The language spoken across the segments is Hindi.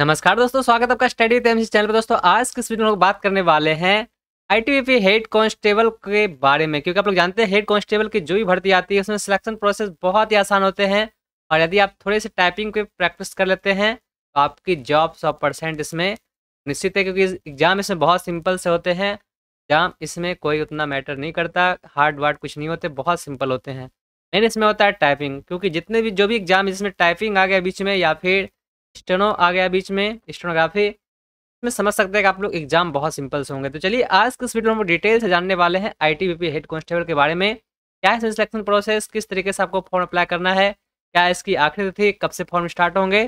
नमस्कार दोस्तों स्वागत है आपका स्टडी टेम्स चैनल पर दोस्तों आज किस वीडियो में लोग बात करने वाले हैं आईटीबीपी हेड कांस्टेबल के बारे में क्योंकि आप लोग जानते हैं हेड कांस्टेबल की जो भी भर्ती आती है उसमें सिलेक्शन प्रोसेस बहुत ही आसान होते हैं और यदि आप थोड़े से टाइपिंग की प्रैक्टिस कर लेते हैं तो आपकी जॉब सौ परसेंट इसमें निश्चित है क्योंकि एग्जाम इसमें बहुत सिंपल से होते हैं एग्जाम इसमें कोई उतना मैटर नहीं करता हार्ड वार्ड कुछ नहीं होते बहुत सिंपल होते हैं मेन इसमें होता है टाइपिंग क्योंकि जितने भी जो भी एग्जाम जिसमें टाइपिंग आ गया बीच में या फिर स्टेनो आ गया बीच में स्टेनोग्राफी इसमें समझ सकते हैं कि आप लोग एग्जाम बहुत सिंपल से होंगे तो चलिए आज के इस वीडियो में हम डिटेल से जानने वाले हैं आईटीबीपी हेड कांस्टेबल के बारे में क्या है सिलेक्शन प्रोसेस किस तरीके से आपको फॉर्म अप्लाई करना है क्या इसकी आखिरी तिथि कब से फॉर्म स्टार्ट होंगे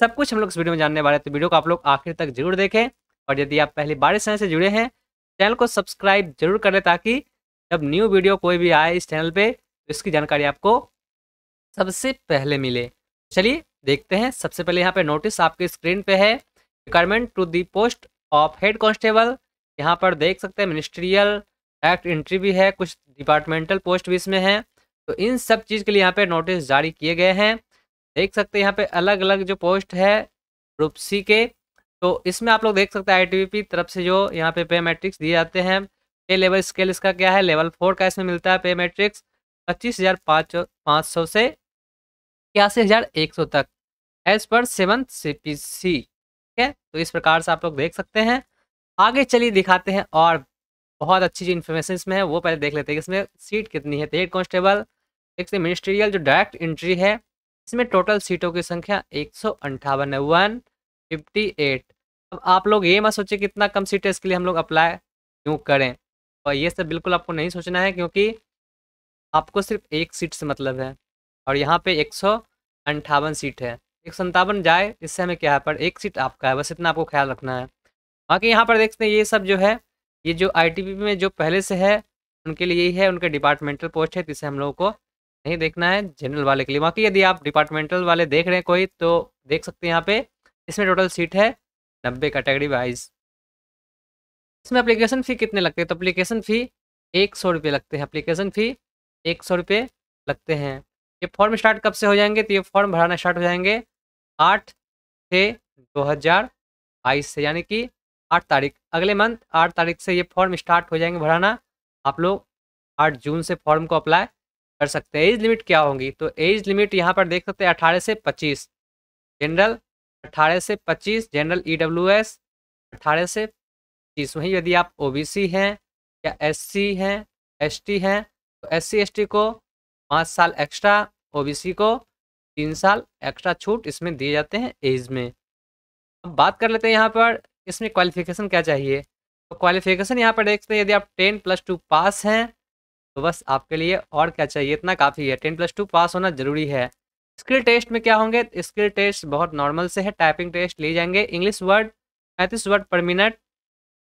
सब कुछ हम लोग इस वीडियो में जानने वाले हैं तो वीडियो को आप लोग आखिर तक जरूर देखें और यदि आप पहली बार इस चैनल से जुड़े हैं चैनल को सब्सक्राइब जरूर करें ताकि जब न्यू वीडियो कोई भी आए इस चैनल पर तो इसकी जानकारी आपको सबसे पहले मिले चलिए देखते हैं सबसे पहले यहाँ पे नोटिस आपके स्क्रीन पे है requirement to the post of head constable यहाँ पर देख सकते हैं मिनिस्ट्रियल एक्ट एंट्री भी है कुछ डिपार्टमेंटल पोस्ट भी इसमें है तो इन सब चीज़ के लिए यहाँ पे नोटिस जारी किए गए हैं देख सकते हैं यहाँ पे अलग अलग जो पोस्ट है ग्रुप सी के तो इसमें आप लोग देख सकते हैं आई तरफ से जो यहाँ पे पे मैट्रिक्स दिए जाते हैं पे लेवल स्केल इसका क्या है लेवल फोर का इसमें मिलता है पे मैट्रिक्स पच्चीस हज़ार पाँच पाँच सौ से इक्यासी हज़ार एक सौ तक as per seven C P C ठीक है तो इस प्रकार से आप लोग देख सकते हैं आगे चलिए दिखाते हैं और बहुत अच्छी जो इन्फॉर्मेशन इसमें है वो पहले देख लेते हैं इसमें सीट कितनी है तो हेड कॉन्स्टेबल एक से मिनिस्ट्रियल जो डायरेक्ट एंट्री है इसमें टोटल सीटों की संख्या एक सौ अंठावन है वन फिफ्टी एट अब आप लोग ये मत सोचिए कितना कम सीट है इसके लिए हम लोग अप्लाई क्यों करें और तो ये सब बिल्कुल आपको नहीं सोचना है क्योंकि आपको सिर्फ एक सीट से मतलब है और यहाँ पे एक सौ अंठावन सीट है एक संतावन जाए इससे हमें क्या है पर एक सीट आपका है बस इतना आपको ख्याल रखना है बाकी यहाँ पर देखते हैं ये सब जो है ये जो आई में जो पहले से है उनके लिए ही है उनके डिपार्टमेंटल पोस्ट है इसे हम लोगों को नहीं देखना है जनरल वाले के लिए बाकी यदि आप डिपार्टमेंटल वाले देख रहे हैं कोई तो देख सकते हैं यहाँ पे इसमें टोटल सीट है नब्बे कैटेगरी वाइज इसमें अप्लीकेशन फ़ी कितने लगते हैं तो अप्लीकेशन फ़ी एक सौ रुपये लगते हैं अप्लीकेशन फ़ी एक सौ रुपये लगते हैं ये फॉर्म स्टार्ट कब से हो जाएंगे तो ये फॉर्म भराना स्टार्ट हो जाएंगे आठ छः दो हज़ार बाईस से यानी कि आठ तारीख अगले मंथ आठ तारीख से ये फॉर्म स्टार्ट हो जाएंगे भराना आप लोग आठ जून से फॉर्म को अप्लाई कर सकते हैं एज लिमिट क्या होगी तो एज लिमिट यहाँ पर देख सकते हैं अठारह से पच्चीस जनरल अट्ठारह से पच्चीस जनरल ई डब्ल्यू एस अट्ठारह से पच्चीस वहीं यदि आप ओ बी सी हैं या एस सी हैं एस टी हैं तो एस सी एस टी को पाँच साल एक्स्ट्रा ओ बी सी को तीन साल एक्स्ट्रा छूट इसमें दिए जाते हैं एज में अब बात कर लेते हैं यहाँ पर इसमें क्वालिफिकेशन क्या चाहिए तो क्वालिफिकेशन यहाँ पर देख सकते हैं यदि आप टेन प्लस टू पास हैं तो बस आपके लिए और क्या चाहिए इतना काफ़ी है टेन प्लस टू पास होना ज़रूरी है स्किल टेस्ट में क्या होंगे स्किल टेस्ट बहुत नॉर्मल से है टाइपिंग टेस्ट लिए जाएंगे इंग्लिश वर्ड पैंतीस वर्ड पर मिनट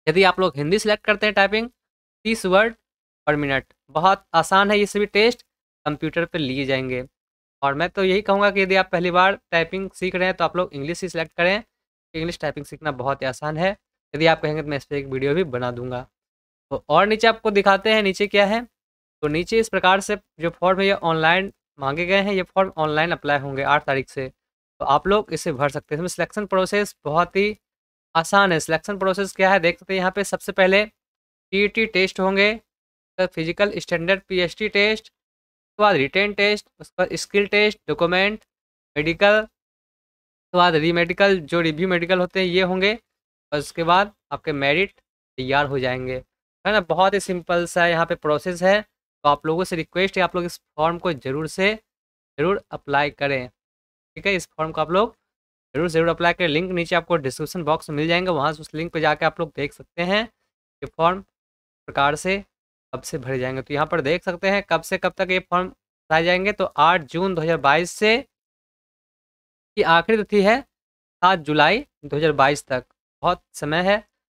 यदि आप लोग हिंदी सेलेक्ट करते हैं टाइपिंग तीस वर्ड पर मिनट बहुत आसान है ये सभी टेस्ट कंप्यूटर पर लिए जाएंगे और मैं तो यही कहूँगा कि यदि आप पहली बार टाइपिंग सीख रहे हैं तो आप लोग इंग्लिश ही सिलेक्ट करें इंग्लिश टाइपिंग सीखना बहुत ही आसान है यदि आप कहेंगे तो मैं इस पर एक वीडियो भी बना दूंगा तो और नीचे आपको दिखाते हैं नीचे क्या है तो नीचे इस प्रकार से जो फॉर्म है ये ऑनलाइन मांगे गए हैं ये फॉर्म ऑनलाइन अप्लाई होंगे आठ तारीख से तो आप लोग इसे भर सकते हैं इसमें सिलेक्शन प्रोसेस बहुत ही आसान है सिलेक्शन प्रोसेस क्या है देख सकते हैं यहाँ पे सबसे पहले टी टेस्ट e होंगे फिजिकल स्टैंडर्ड पी टेस्ट उसके बाद रिटर्न टेस्ट उसके बाद स्किल टेस्ट डॉक्यूमेंट मेडिकल उसके बाद री मेडिकल जो रिव्यू मेडिकल होते हैं ये होंगे और उसके बाद आपके मेरिट तैयार हो जाएंगे है ना बहुत ही सिंपल सा यहाँ पे प्रोसेस है तो आप लोगों से रिक्वेस्ट है आप लोग इस फॉर्म को ज़रूर से ज़रूर अप्लाई करें ठीक है इस फॉर्म को आप लोग ज़रूर ज़रूर अप्लाई करें लिंक नीचे आपको डिस्क्रिप्शन बॉक्स में मिल जाएंगे वहाँ से उस लिंक पर जाकर आप लोग देख सकते हैं ये फॉर्म प्रकार से कब से भरे जाएंगे तो यहाँ पर देख सकते हैं कब से कब तक ये फॉर्म भराए जाएंगे तो आठ जून 2022 से की आखिरी तिथि है सात जुलाई 2022 तक बहुत समय है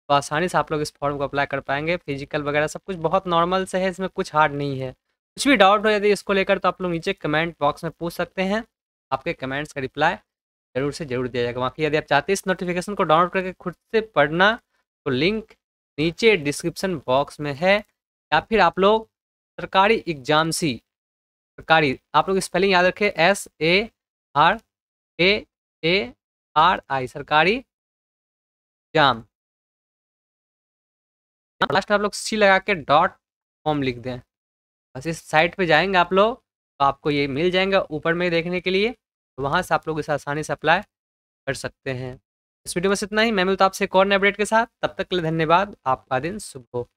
तो आसानी से आप लोग इस फॉर्म को अप्लाई कर पाएंगे फिजिकल वगैरह सब कुछ बहुत नॉर्मल से है इसमें कुछ हार्ड नहीं है कुछ भी डाउट हो यदि इसको लेकर तो आप लोग नीचे कमेंट बॉक्स में पूछ सकते हैं आपके कमेंट्स का रिप्लाई जरूर से जरूर दिया जाएगा बाकी यदि आप चाहते हैं इस नोटिफिकेशन को डाउनलोड करके खुद से पढ़ना तो लिंक नीचे डिस्क्रिप्शन बॉक्स में है या फिर आप लोग सरकारी एग्जाम सी सरकारी आप लोग स्पेलिंग याद रखें S A R A A R I सरकारी एग्जाम लास्ट आप लोग सी लगा के डॉट कॉम लिख दें बस इस साइट पे जाएंगे आप लोग तो आपको ये मिल जाएगा ऊपर में देखने के लिए तो वहाँ से आप लोग इसे आसानी से अप्लाई कर सकते हैं इस वीडियो में इतना ही मैं मिलता आपसे एक और अपडेट के साथ तब तक के लिए धन्यवाद आपका दिन शुभ हो